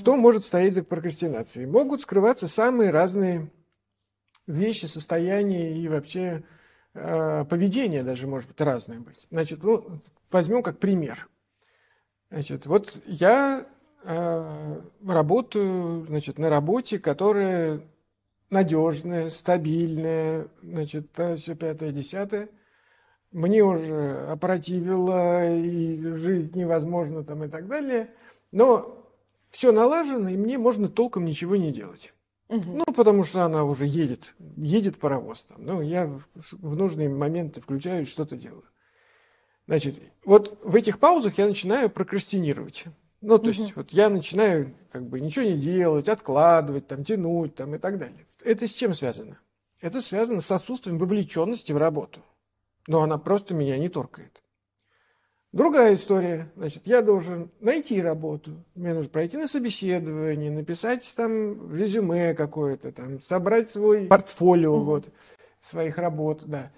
Что может стоять за прокрастинацией? Могут скрываться самые разные вещи, состояния и вообще э, поведение даже может быть разное быть. Значит, ну, возьмем как пример. Значит, вот я э, работаю, значит, на работе, которая надежная, стабильная, значит, все пятое, десятое. Мне уже опротивило, и жизнь невозможна там и так далее. Но все налажено, и мне можно толком ничего не делать. Угу. Ну, потому что она уже едет, едет паровоз там. Ну, я в, в нужные моменты включаю и что-то делаю. Значит, вот в этих паузах я начинаю прокрастинировать. Ну, то угу. есть, вот я начинаю как бы ничего не делать, откладывать, там, тянуть там, и так далее. Это с чем связано? Это связано с отсутствием вовлеченности в работу. Но она просто меня не торкает. Другая история. Значит, я должен найти работу. Мне нужно пройти на собеседование, написать там резюме какое-то, там, собрать свой портфолио mm-hmm. вот, своих работ, да.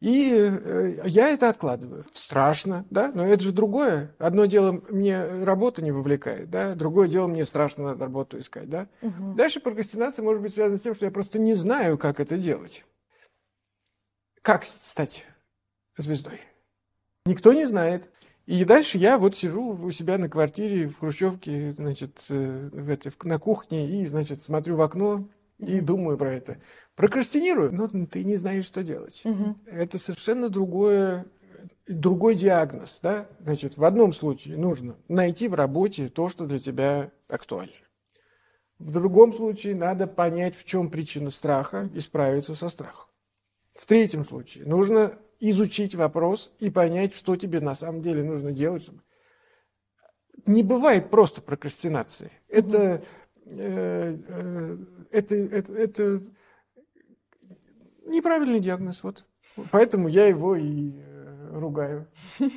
И э, я это откладываю. Страшно, да, но это же другое. Одно дело мне работа не вовлекает, да, другое дело мне страшно надо работу искать, да. Угу. Дальше прокрастинация может быть связана с тем, что я просто не знаю, как это делать. Как стать звездой? Никто не знает. И дальше я вот сижу у себя на квартире в Хрущевке, значит, э, в этой, на кухне и, значит, смотрю в окно и думаю про это. Прокрастинирую, но ты не знаешь, что делать. Угу. Это совершенно другое, другой диагноз, да? Значит, в одном случае нужно найти в работе то, что для тебя актуально. В другом случае надо понять, в чем причина страха и справиться со страхом. В третьем случае нужно изучить вопрос и понять, что тебе на самом деле нужно делать. Не бывает просто прокрастинации. Это, э, э, это, это, это неправильный диагноз. Вот. Поэтому я его и э, ругаю.